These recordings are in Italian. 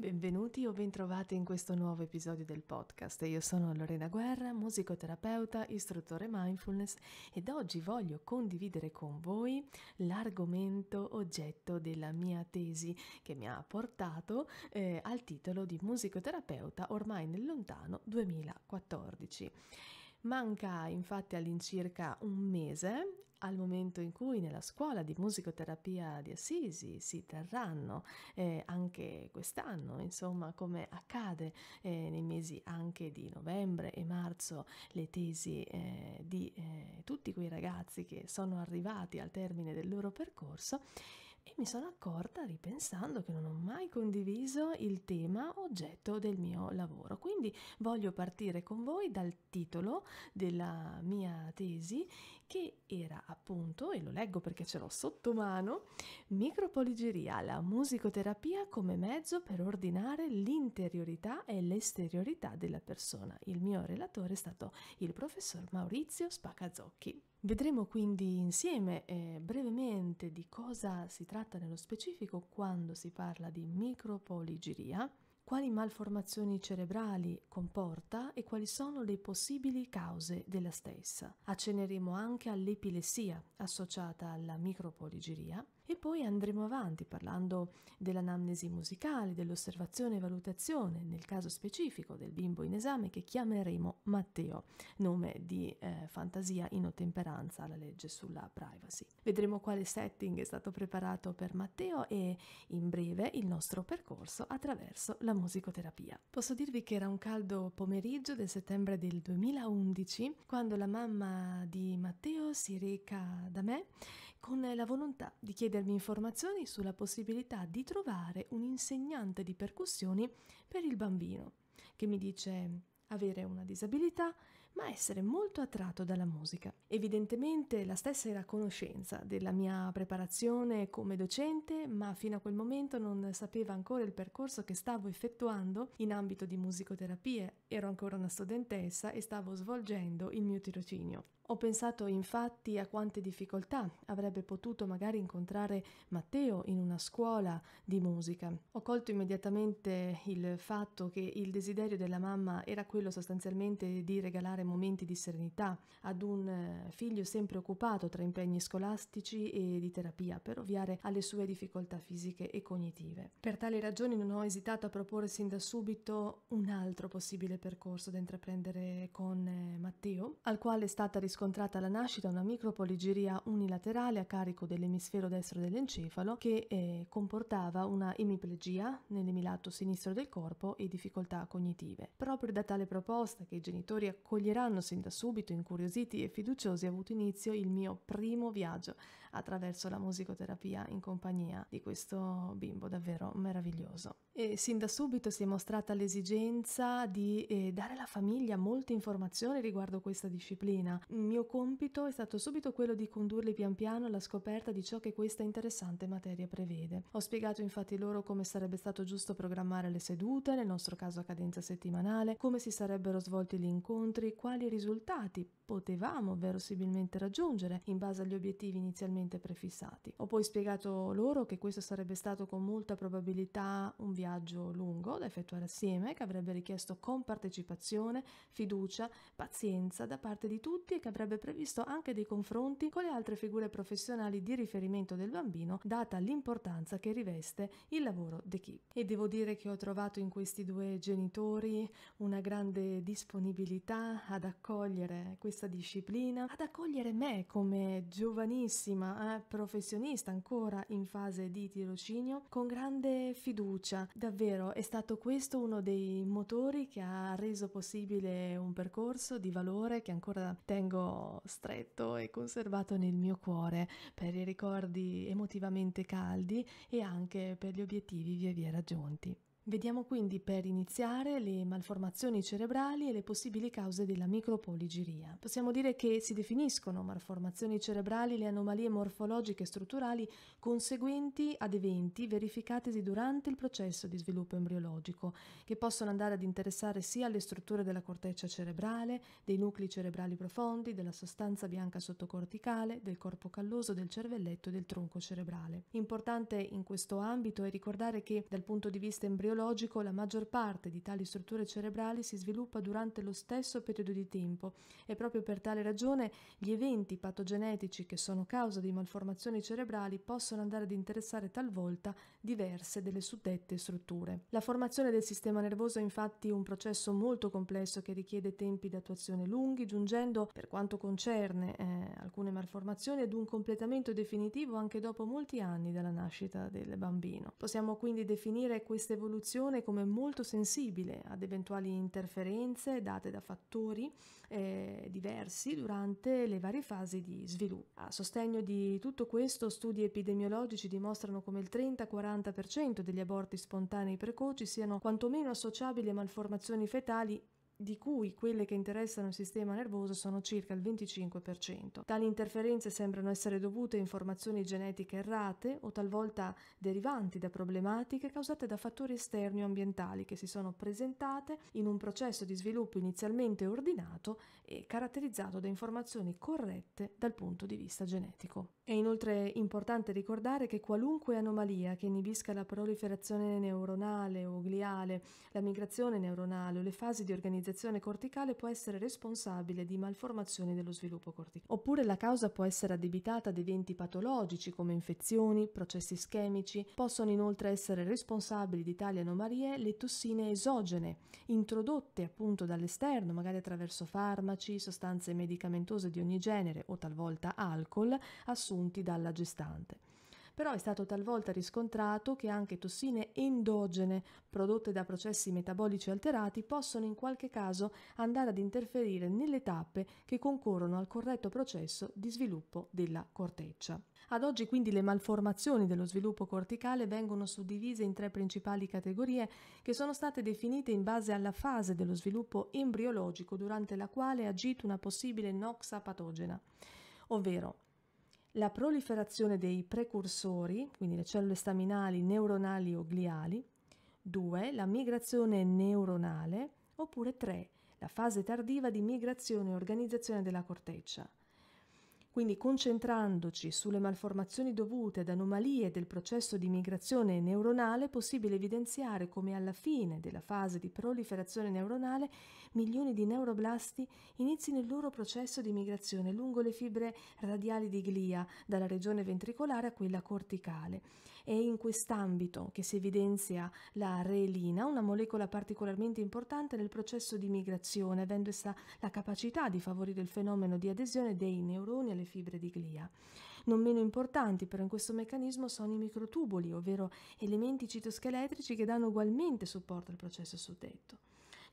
Benvenuti o bentrovati in questo nuovo episodio del podcast. Io sono Lorena Guerra, musicoterapeuta, istruttore mindfulness ed oggi voglio condividere con voi l'argomento oggetto della mia tesi che mi ha portato eh, al titolo di musicoterapeuta ormai nel lontano 2014. Manca infatti all'incirca un mese al momento in cui nella scuola di musicoterapia di Assisi si terranno eh, anche quest'anno, insomma come accade eh, nei mesi anche di novembre e marzo, le tesi eh, di eh, tutti quei ragazzi che sono arrivati al termine del loro percorso, e mi sono accorta ripensando che non ho mai condiviso il tema oggetto del mio lavoro. Quindi voglio partire con voi dal titolo della mia tesi che era appunto, e lo leggo perché ce l'ho sotto mano, Micropoligeria, la musicoterapia come mezzo per ordinare l'interiorità e l'esteriorità della persona. Il mio relatore è stato il professor Maurizio Spacazzocchi. Vedremo quindi insieme eh, brevemente di cosa si tratta nello specifico quando si parla di micropoligiria, quali malformazioni cerebrali comporta e quali sono le possibili cause della stessa. Acceneremo anche all'epilessia associata alla micropoligiria e poi andremo avanti parlando dell'anamnesi musicale, dell'osservazione e valutazione, nel caso specifico del bimbo in esame che chiameremo Matteo, nome di eh, fantasia in ottemperanza alla legge sulla privacy. Vedremo quale setting è stato preparato per Matteo e in breve il nostro percorso attraverso la musicoterapia. Posso dirvi che era un caldo pomeriggio del settembre del 2011 quando la mamma di Matteo si reca da me con la volontà di chiedermi informazioni sulla possibilità di trovare un insegnante di percussioni per il bambino, che mi dice avere una disabilità, ma essere molto attratto dalla musica. Evidentemente la stessa era a conoscenza della mia preparazione come docente, ma fino a quel momento non sapeva ancora il percorso che stavo effettuando in ambito di musicoterapia. Ero ancora una studentessa e stavo svolgendo il mio tirocinio. Ho pensato infatti a quante difficoltà avrebbe potuto magari incontrare Matteo in una scuola di musica. Ho colto immediatamente il fatto che il desiderio della mamma era quello sostanzialmente di regalare momenti di serenità ad un eh, figlio sempre occupato tra impegni scolastici e di terapia per ovviare alle sue difficoltà fisiche e cognitive. Per tali ragioni non ho esitato a proporre sin da subito un altro possibile percorso da intraprendere con eh, Matteo, al quale è stata riscontrata riscontrata alla nascita una micropoligiria unilaterale a carico dell'emisfero destro dell'encefalo che eh, comportava una emiplegia nell'emilato sinistro del corpo e difficoltà cognitive. Proprio da tale proposta che i genitori accoglieranno sin da subito, incuriositi e fiduciosi, ha avuto inizio il mio primo viaggio attraverso la musicoterapia in compagnia di questo bimbo davvero meraviglioso. E sin da subito si è mostrata l'esigenza di eh, dare alla famiglia molte informazioni riguardo questa disciplina. Il mio compito è stato subito quello di condurli pian piano alla scoperta di ciò che questa interessante materia prevede. Ho spiegato infatti loro come sarebbe stato giusto programmare le sedute, nel nostro caso a cadenza settimanale, come si sarebbero svolti gli incontri, quali risultati potevamo verosimilmente raggiungere in base agli obiettivi inizialmente prefissati. Ho poi spiegato loro che questo sarebbe stato con molta probabilità un viaggio lungo da effettuare assieme che avrebbe richiesto compartecipazione, fiducia, pazienza da parte di tutti e che avrebbe previsto anche dei confronti con le altre figure professionali di riferimento del bambino, data l'importanza che riveste il lavoro d'equipe. E devo dire che ho trovato in questi due genitori una grande disponibilità ad accogliere questa questa disciplina, ad accogliere me come giovanissima eh, professionista ancora in fase di tirocinio con grande fiducia. Davvero è stato questo uno dei motori che ha reso possibile un percorso di valore che ancora tengo stretto e conservato nel mio cuore per i ricordi emotivamente caldi e anche per gli obiettivi via via raggiunti. Vediamo quindi per iniziare le malformazioni cerebrali e le possibili cause della micropoligiria. Possiamo dire che si definiscono malformazioni cerebrali le anomalie morfologiche e strutturali conseguenti ad eventi verificatesi durante il processo di sviluppo embriologico, che possono andare ad interessare sia le strutture della corteccia cerebrale, dei nuclei cerebrali profondi, della sostanza bianca sottocorticale, del corpo calloso, del cervelletto e del tronco cerebrale. Importante in questo ambito è ricordare che dal punto di vista embriologico neurologico la maggior parte di tali strutture cerebrali si sviluppa durante lo stesso periodo di tempo e proprio per tale ragione gli eventi patogenetici che sono causa di malformazioni cerebrali possono andare ad interessare talvolta diverse delle suddette strutture. La formazione del sistema nervoso è infatti un processo molto complesso che richiede tempi di attuazione lunghi, giungendo, per quanto concerne eh, alcune malformazioni, ad un completamento definitivo anche dopo molti anni dalla nascita del bambino. Possiamo quindi definire questa evoluzione evoluzione come molto sensibile ad eventuali interferenze date da fattori eh, diversi durante le varie fasi di sviluppo. A sostegno di tutto questo, studi epidemiologici dimostrano come il 30-40% degli aborti spontanei precoci siano quantomeno associabili a malformazioni fetali di cui quelle che interessano il sistema nervoso sono circa il 25%. Tali interferenze sembrano essere dovute a informazioni genetiche errate o talvolta derivanti da problematiche causate da fattori esterni o ambientali che si sono presentate in un processo di sviluppo inizialmente ordinato e caratterizzato da informazioni corrette dal punto di vista genetico. È inoltre importante ricordare che qualunque anomalia che inibisca la proliferazione neuronale o gliale, la migrazione neuronale o le fasi di organizzazione irritazione corticale può essere responsabile di malformazioni dello sviluppo corticale. Oppure la causa può essere addebitata ad eventi patologici come infezioni, processi ischemici, possono inoltre essere responsabili di tali anomalie le tossine esogene, introdotte appunto dall'esterno, magari attraverso farmaci, sostanze medicamentose di ogni genere o talvolta alcol, assunti dalla gestante però è stato talvolta riscontrato che anche tossine endogene prodotte da processi metabolici alterati possono in qualche caso andare ad interferire nelle tappe che concorrono al corretto processo di sviluppo della corteccia. Ad oggi quindi le malformazioni dello sviluppo corticale vengono suddivise in tre principali categorie che sono state definite in base alla fase dello sviluppo embriologico durante la quale ha agito una possibile noxa patogena, ovvero la proliferazione dei precursori, quindi le cellule staminali, neuronali o gliali, 2. la migrazione neuronale, oppure 3. la fase tardiva di migrazione e organizzazione della corteccia. Quindi concentrandoci sulle malformazioni dovute ad anomalie del processo di migrazione neuronale è possibile evidenziare come alla fine della fase di proliferazione neuronale milioni di neuroblasti inizino il loro processo di migrazione lungo le fibre radiali di glia dalla regione ventricolare a quella corticale è in quest'ambito che si evidenzia la reelina, una molecola particolarmente importante nel processo di migrazione, avendo essa la capacità di favorire il fenomeno di adesione dei neuroni alle fibre di glia. Non meno importanti però in questo meccanismo sono i microtuboli, ovvero elementi citoscheletrici che danno ugualmente supporto al processo suddetto.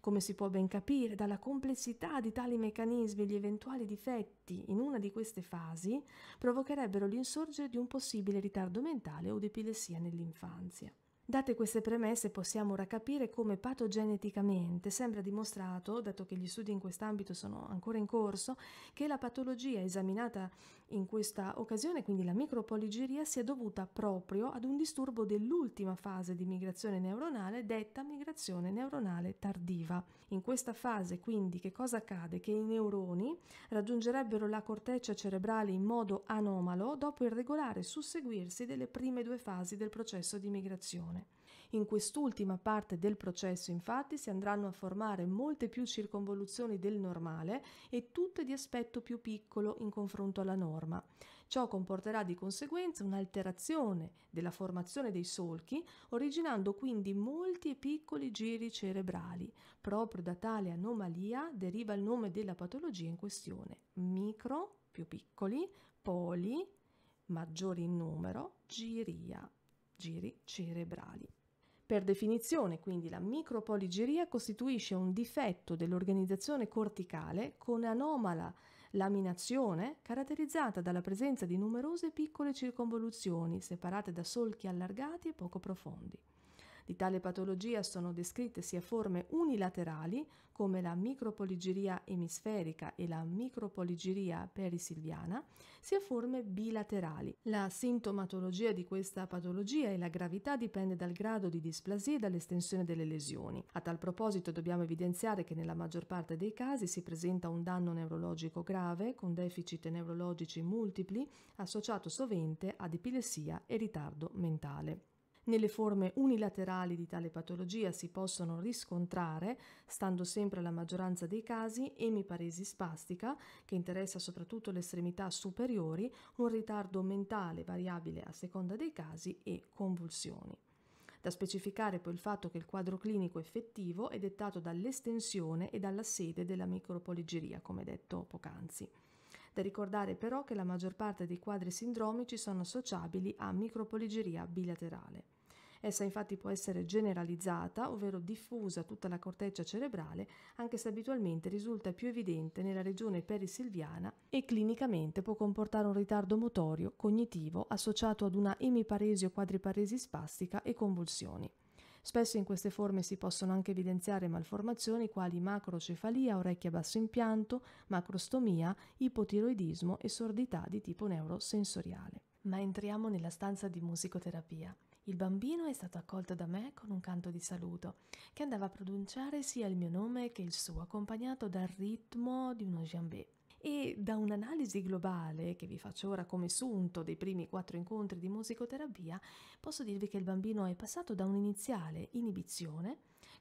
Come si può ben capire dalla complessità di tali meccanismi gli eventuali difetti in una di queste fasi provocherebbero l'insorgere di un possibile ritardo mentale o di epilessia nell'infanzia. Date queste premesse possiamo ora capire come patogeneticamente sembra dimostrato, dato che gli studi in quest'ambito sono ancora in corso, che la patologia esaminata in questa occasione quindi la micropoligeria, si è dovuta proprio ad un disturbo dell'ultima fase di migrazione neuronale detta migrazione neuronale tardiva. In questa fase quindi che cosa accade? Che i neuroni raggiungerebbero la corteccia cerebrale in modo anomalo dopo il regolare susseguirsi delle prime due fasi del processo di migrazione. In quest'ultima parte del processo infatti si andranno a formare molte più circonvoluzioni del normale e tutte di aspetto più piccolo in confronto alla norma. Ciò comporterà di conseguenza un'alterazione della formazione dei solchi, originando quindi molti e piccoli giri cerebrali. Proprio da tale anomalia deriva il nome della patologia in questione. Micro, più piccoli, poli, maggiori in numero, giria, giri cerebrali. Per definizione, quindi, la micropoligeria costituisce un difetto dell'organizzazione corticale con anomala laminazione caratterizzata dalla presenza di numerose piccole circonvoluzioni separate da solchi allargati e poco profondi. Di tale patologia sono descritte sia forme unilaterali come la micropoligiria emisferica e la micropoligiria perisilviana, sia forme bilaterali. La sintomatologia di questa patologia e la gravità dipende dal grado di displasia e dall'estensione delle lesioni. A tal proposito dobbiamo evidenziare che nella maggior parte dei casi si presenta un danno neurologico grave con deficit neurologici multipli associato sovente ad epilessia e ritardo mentale. Nelle forme unilaterali di tale patologia si possono riscontrare, stando sempre alla maggioranza dei casi, emiparesi spastica, che interessa soprattutto le estremità superiori, un ritardo mentale variabile a seconda dei casi e convulsioni. Da specificare poi il fatto che il quadro clinico effettivo è dettato dall'estensione e dalla sede della micropoligeria, come detto poc'anzi. Da ricordare però che la maggior parte dei quadri sindromici sono associabili a micropoligeria bilaterale. Essa infatti può essere generalizzata, ovvero diffusa a tutta la corteccia cerebrale, anche se abitualmente risulta più evidente nella regione perisilviana e clinicamente può comportare un ritardo motorio, cognitivo, associato ad una emiparesi o quadriparesi spastica e convulsioni. Spesso in queste forme si possono anche evidenziare malformazioni quali macrocefalia, orecchie a basso impianto, macrostomia, ipotiroidismo e sordità di tipo neurosensoriale. Ma entriamo nella stanza di musicoterapia. Il bambino è stato accolto da me con un canto di saluto, che andava a pronunciare sia il mio nome che il suo, accompagnato dal ritmo di uno jambé. E da un'analisi globale, che vi faccio ora come sunto dei primi quattro incontri di musicoterapia, posso dirvi che il bambino è passato da un'iniziale inibizione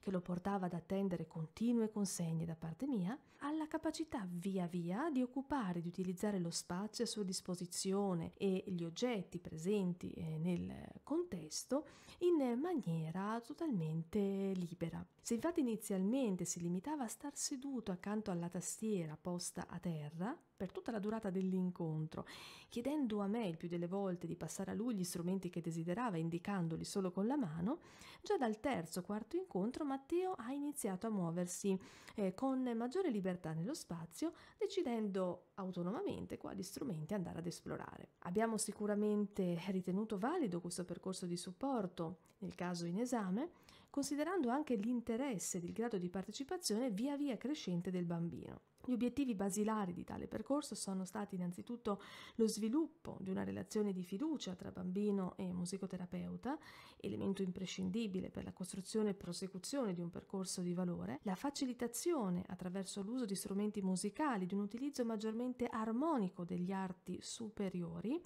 che lo portava ad attendere continue consegne da parte mia, alla capacità via via di occupare, di utilizzare lo spazio a sua disposizione e gli oggetti presenti eh, nel contesto in maniera totalmente libera. Se infatti inizialmente si limitava a star seduto accanto alla tastiera posta a terra, per tutta la durata dell'incontro, chiedendo a me il più delle volte di passare a lui gli strumenti che desiderava, indicandoli solo con la mano, già dal terzo quarto incontro Matteo ha iniziato a muoversi eh, con maggiore libertà nello spazio, decidendo autonomamente quali strumenti andare ad esplorare. Abbiamo sicuramente ritenuto valido questo percorso di supporto nel caso in esame, considerando anche l'interesse il grado di partecipazione via via crescente del bambino. Gli obiettivi basilari di tale percorso sono stati innanzitutto lo sviluppo di una relazione di fiducia tra bambino e musicoterapeuta, elemento imprescindibile per la costruzione e prosecuzione di un percorso di valore, la facilitazione attraverso l'uso di strumenti musicali di un utilizzo maggiormente armonico degli arti superiori,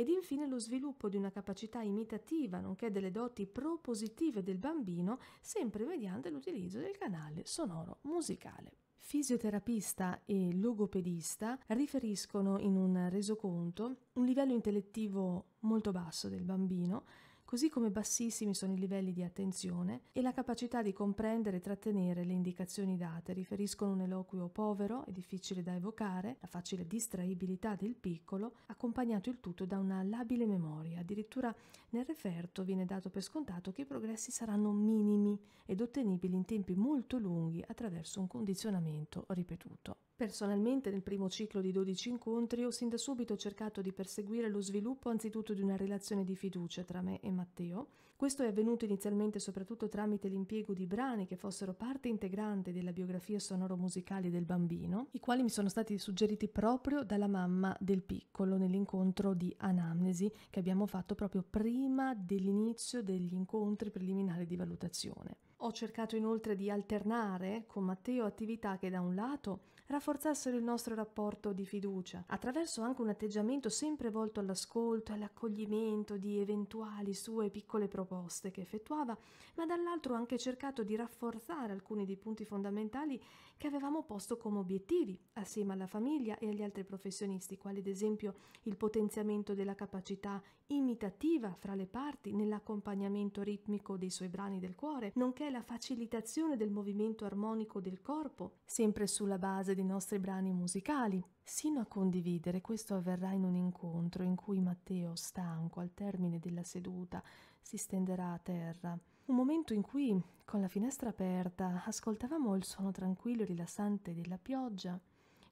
ed infine lo sviluppo di una capacità imitativa nonché delle doti propositive del bambino sempre mediante l'utilizzo del canale sonoro musicale. Fisioterapista e logopedista riferiscono in un resoconto un livello intellettivo molto basso del bambino così come bassissimi sono i livelli di attenzione e la capacità di comprendere e trattenere le indicazioni date riferiscono un eloquio povero e difficile da evocare, la facile distraibilità del piccolo, accompagnato il tutto da una labile memoria. Addirittura nel referto viene dato per scontato che i progressi saranno minimi ed ottenibili in tempi molto lunghi attraverso un condizionamento ripetuto. Personalmente nel primo ciclo di 12 incontri ho sin da subito cercato di perseguire lo sviluppo anzitutto di una relazione di fiducia tra me e Matteo. Questo è avvenuto inizialmente soprattutto tramite l'impiego di brani che fossero parte integrante della biografia sonoro-musicale del bambino, i quali mi sono stati suggeriti proprio dalla mamma del piccolo nell'incontro di anamnesi che abbiamo fatto proprio prima dell'inizio degli incontri preliminari di valutazione. Ho cercato inoltre di alternare con Matteo attività che da un lato rafforzassero il nostro rapporto di fiducia, attraverso anche un atteggiamento sempre volto all'ascolto e all'accoglimento di eventuali sue piccole proposte che effettuava, ma dall'altro ho anche cercato di rafforzare alcuni dei punti fondamentali che avevamo posto come obiettivi, assieme alla famiglia e agli altri professionisti, quali ad esempio il potenziamento della capacità imitativa fra le parti nell'accompagnamento ritmico dei suoi brani del cuore, nonché la facilitazione del movimento armonico del corpo, sempre sulla base dei nostri brani musicali. Sino a condividere, questo avverrà in un incontro in cui Matteo, stanco al termine della seduta, si stenderà a terra. Un momento in cui, con la finestra aperta, ascoltavamo il suono tranquillo e rilassante della pioggia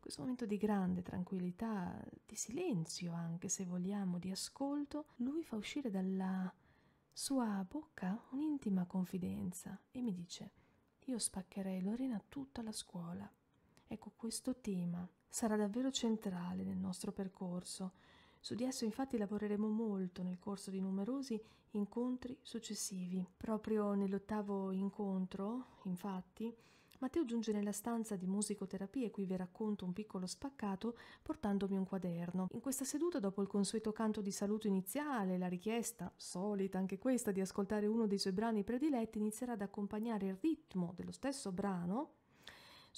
questo momento di grande tranquillità, di silenzio anche se vogliamo, di ascolto, lui fa uscire dalla sua bocca un'intima confidenza e mi dice io spaccherei Lorena tutta la scuola. Ecco, questo tema sarà davvero centrale nel nostro percorso. Su di esso infatti lavoreremo molto nel corso di numerosi incontri successivi. Proprio nell'ottavo incontro, infatti, Matteo giunge nella stanza di musicoterapia e qui vi racconto un piccolo spaccato portandomi un quaderno. In questa seduta, dopo il consueto canto di saluto iniziale, la richiesta, solita anche questa, di ascoltare uno dei suoi brani prediletti, inizierà ad accompagnare il ritmo dello stesso brano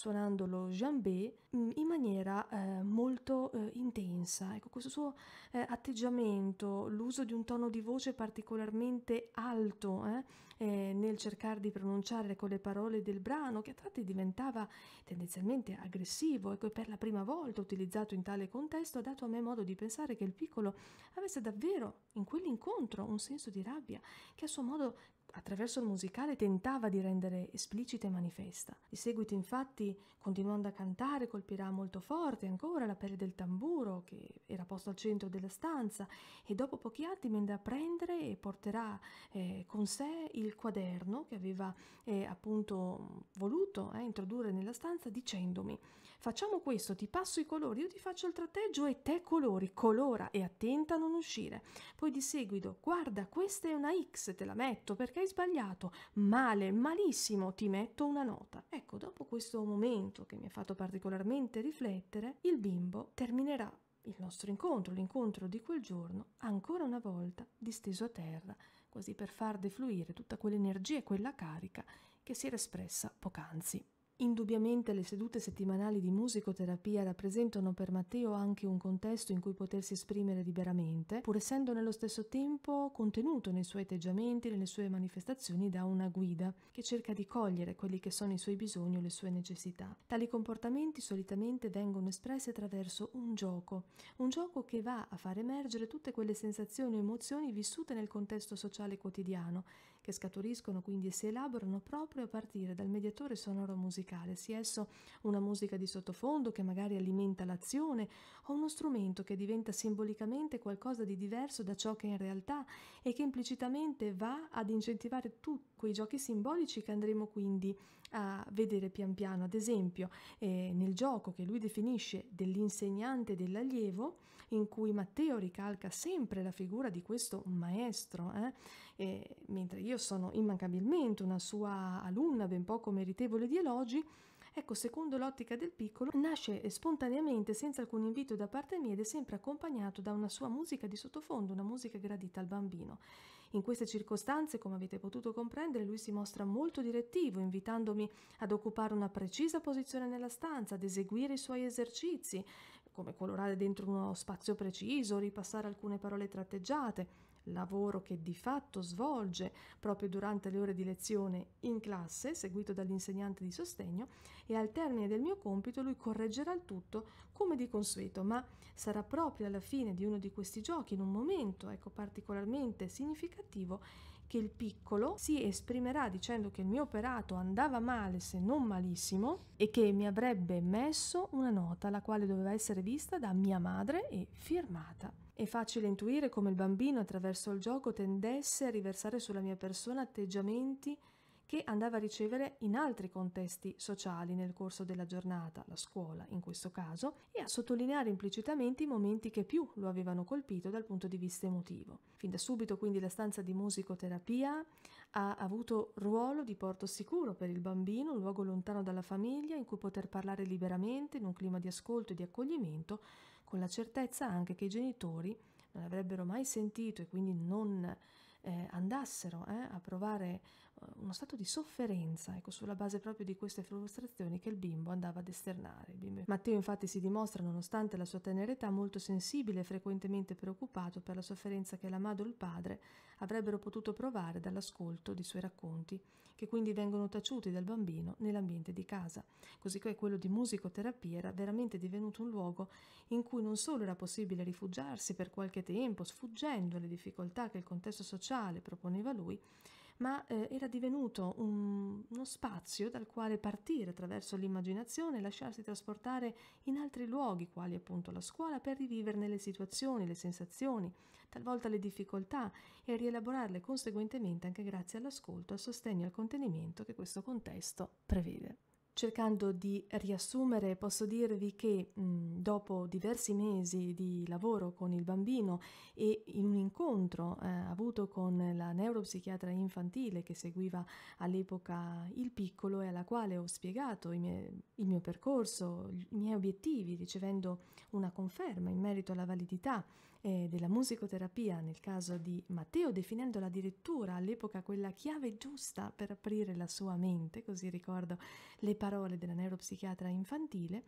suonando lo jambé mm, in maniera eh, molto eh, intensa. Ecco, questo suo eh, atteggiamento, l'uso di un tono di voce particolarmente alto eh, eh, nel cercare di pronunciare con le parole del brano, che a tratti diventava tendenzialmente aggressivo, ecco, e per la prima volta utilizzato in tale contesto, ha dato a me modo di pensare che il piccolo avesse davvero in quell'incontro un senso di rabbia che a suo modo attraverso il musicale tentava di rendere esplicita e manifesta. Di seguito infatti, continuando a cantare, colpirà molto forte ancora la pelle del tamburo che era posto al centro della stanza e dopo pochi attimi andrà a prendere e porterà eh, con sé il quaderno che aveva eh, appunto voluto eh, introdurre nella stanza dicendomi facciamo questo, ti passo i colori, io ti faccio il tratteggio e te colori, colora e attenta a non uscire. Poi di seguito guarda questa è una X, te la metto perché hai sbagliato, male, malissimo, ti metto una nota. Ecco, dopo questo momento che mi ha fatto particolarmente riflettere, il bimbo terminerà il nostro incontro, l'incontro di quel giorno, ancora una volta disteso a terra, quasi per far defluire tutta quell'energia e quella carica che si era espressa poc'anzi. Indubbiamente le sedute settimanali di musicoterapia rappresentano per Matteo anche un contesto in cui potersi esprimere liberamente, pur essendo nello stesso tempo contenuto nei suoi atteggiamenti, nelle sue manifestazioni da una guida che cerca di cogliere quelli che sono i suoi bisogni o le sue necessità. Tali comportamenti solitamente vengono espressi attraverso un gioco, un gioco che va a far emergere tutte quelle sensazioni o emozioni vissute nel contesto sociale quotidiano che scaturiscono quindi e si elaborano proprio a partire dal mediatore sonoro musicale, sia esso una musica di sottofondo che magari alimenta l'azione o uno strumento che diventa simbolicamente qualcosa di diverso da ciò che è in realtà e che implicitamente va ad incentivare tutti quei giochi simbolici che andremo quindi a vedere pian piano. Ad esempio, eh, nel gioco che lui definisce dell'insegnante e dell'allievo, in cui Matteo ricalca sempre la figura di questo maestro, eh, eh, mentre io sono immancabilmente una sua alunna ben poco meritevole di elogi, Ecco, secondo l'ottica del piccolo, nasce spontaneamente senza alcun invito da parte mia ed è sempre accompagnato da una sua musica di sottofondo, una musica gradita al bambino. In queste circostanze, come avete potuto comprendere, lui si mostra molto direttivo, invitandomi ad occupare una precisa posizione nella stanza, ad eseguire i suoi esercizi, come colorare dentro uno spazio preciso, ripassare alcune parole tratteggiate lavoro che di fatto svolge proprio durante le ore di lezione in classe, seguito dall'insegnante di sostegno, e al termine del mio compito lui correggerà il tutto come di consueto, ma sarà proprio alla fine di uno di questi giochi, in un momento ecco, particolarmente significativo, che il piccolo si esprimerà dicendo che il mio operato andava male se non malissimo e che mi avrebbe messo una nota la quale doveva essere vista da mia madre e firmata è facile intuire come il bambino attraverso il gioco tendesse a riversare sulla mia persona atteggiamenti che andava a ricevere in altri contesti sociali nel corso della giornata, la scuola in questo caso, e a sottolineare implicitamente i momenti che più lo avevano colpito dal punto di vista emotivo. Fin da subito quindi la stanza di musicoterapia ha avuto ruolo di porto sicuro per il bambino, un luogo lontano dalla famiglia in cui poter parlare liberamente in un clima di ascolto e di accoglimento con la certezza anche che i genitori non avrebbero mai sentito e quindi non eh, andassero eh, a provare uno stato di sofferenza, ecco, sulla base proprio di queste frustrazioni che il bimbo andava ad esternare. Matteo infatti si dimostra, nonostante la sua tenera età, molto sensibile e frequentemente preoccupato per la sofferenza che l'amato e il padre avrebbero potuto provare dall'ascolto di suoi racconti, che quindi vengono taciuti dal bambino nell'ambiente di casa. Così che quello di musicoterapia era veramente divenuto un luogo in cui non solo era possibile rifugiarsi per qualche tempo, sfuggendo alle difficoltà che il contesto sociale proponeva a lui, ma eh, era divenuto un, uno spazio dal quale partire attraverso l'immaginazione e lasciarsi trasportare in altri luoghi, quali appunto la scuola, per riviverne le situazioni, le sensazioni, talvolta le difficoltà e rielaborarle conseguentemente anche grazie all'ascolto, al sostegno e al contenimento che questo contesto prevede cercando di riassumere, posso dirvi che mh, dopo diversi mesi di lavoro con il bambino e in un incontro eh, avuto con la neuropsichiatra infantile che seguiva all'epoca il piccolo e alla quale ho spiegato mie, il mio percorso, i miei obiettivi, ricevendo una conferma in merito alla validità eh, della musicoterapia nel caso di Matteo, definendola addirittura all'epoca quella chiave giusta per aprire la sua mente, così ricordo le parole della neuropsichiatra infantile,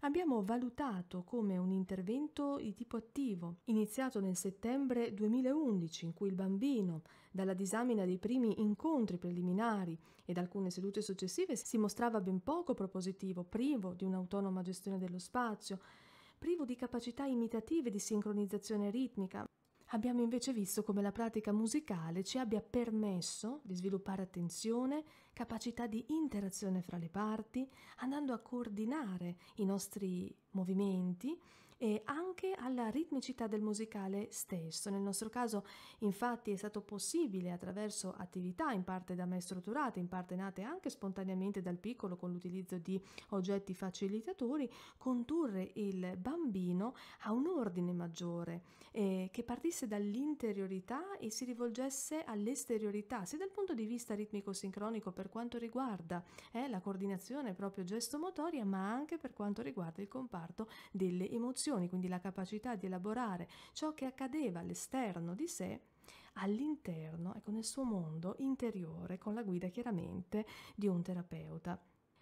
abbiamo valutato come un intervento di tipo attivo, iniziato nel settembre 2011, in cui il bambino, dalla disamina dei primi incontri preliminari ed alcune sedute successive, si mostrava ben poco propositivo, privo di un'autonoma gestione dello spazio, privo di capacità imitative di sincronizzazione ritmica. Abbiamo invece visto come la pratica musicale ci abbia permesso di sviluppare attenzione, capacità di interazione fra le parti, andando a coordinare i nostri movimenti e anche alla ritmicità del musicale stesso. Nel nostro caso infatti è stato possibile attraverso attività in parte da me strutturate, in parte nate anche spontaneamente dal piccolo con l'utilizzo di oggetti facilitatori, condurre il bambino a un ordine maggiore eh, che partisse dall'interiorità e si rivolgesse all'esteriorità, sia dal punto di vista ritmico-sincronico per quanto riguarda eh, la coordinazione proprio gesto-motoria, ma anche per quanto riguarda il comparto delle emozioni emozioni, quindi la capacità di elaborare ciò che accadeva all'esterno di sé all'interno, ecco, nel suo mondo interiore, con la guida chiaramente di un terapeuta.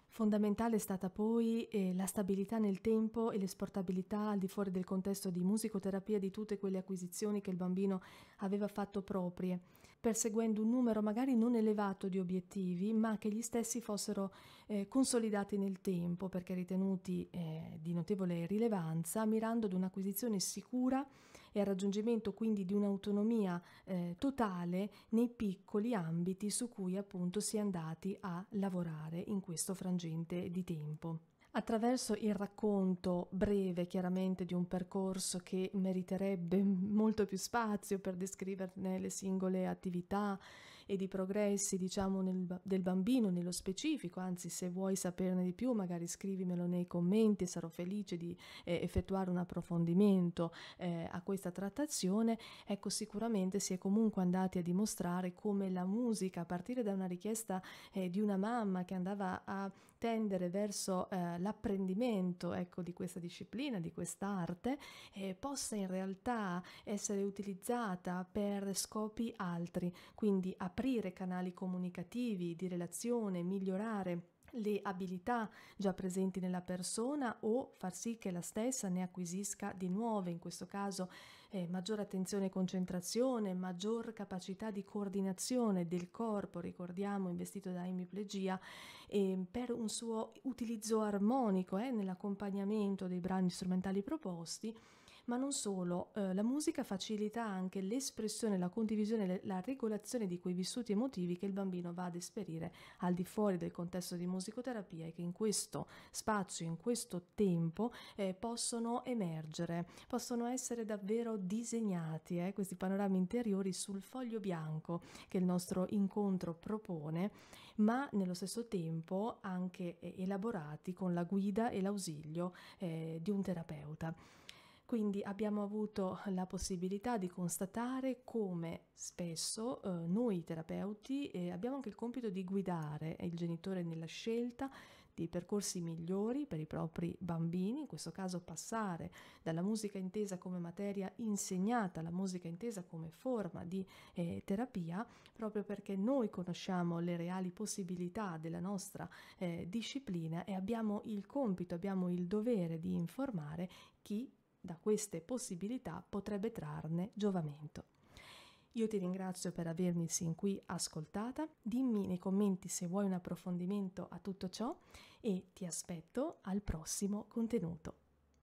Fondamentale è stata poi eh, la stabilità nel tempo e l'esportabilità al di fuori del contesto di musicoterapia di tutte quelle acquisizioni che il bambino aveva fatto proprie perseguendo un numero magari non elevato di obiettivi, ma che gli stessi fossero eh, consolidati nel tempo perché ritenuti eh, di notevole rilevanza, mirando ad un'acquisizione sicura e al raggiungimento quindi di un'autonomia eh, totale nei piccoli ambiti su cui appunto si è andati a lavorare in questo frangente di tempo attraverso il racconto breve chiaramente di un percorso che meriterebbe molto più spazio per descriverne le singole attività ed i progressi diciamo nel, del bambino nello specifico, anzi se vuoi saperne di più magari scrivimelo nei commenti, sarò felice di eh, effettuare un approfondimento eh, a questa trattazione, ecco sicuramente si è comunque andati a dimostrare come la musica a partire da una richiesta eh, di una mamma che andava a tendere verso eh, l'apprendimento ecco, di questa disciplina, di quest'arte, eh, possa in realtà essere utilizzata per scopi altri, quindi aprire canali comunicativi, di relazione, migliorare le abilità già presenti nella persona o far sì che la stessa ne acquisisca di nuove, in questo caso eh, maggiore attenzione e concentrazione, maggior capacità di coordinazione del corpo, ricordiamo investito da emiplegia, eh, per un suo utilizzo armonico eh, nell'accompagnamento dei brani strumentali proposti ma non solo, eh, la musica facilita anche l'espressione, la condivisione, la regolazione di quei vissuti emotivi che il bambino va ad esperire al di fuori del contesto di musicoterapia e che in questo spazio, in questo tempo eh, possono emergere, possono essere davvero disegnati eh, questi panorami interiori sul foglio bianco che il nostro incontro propone, ma nello stesso tempo anche eh, elaborati con la guida e l'ausilio eh, di un terapeuta. Quindi abbiamo avuto la possibilità di constatare come spesso eh, noi terapeuti eh, abbiamo anche il compito di guidare il genitore nella scelta di percorsi migliori per i propri bambini, in questo caso passare dalla musica intesa come materia insegnata alla musica intesa come forma di eh, terapia, proprio perché noi conosciamo le reali possibilità della nostra eh, disciplina e abbiamo il compito, abbiamo il dovere di informare chi da queste possibilità potrebbe trarne giovamento. Io ti ringrazio per avermi sin qui ascoltata, dimmi nei commenti se vuoi un approfondimento a tutto ciò e ti aspetto al prossimo contenuto.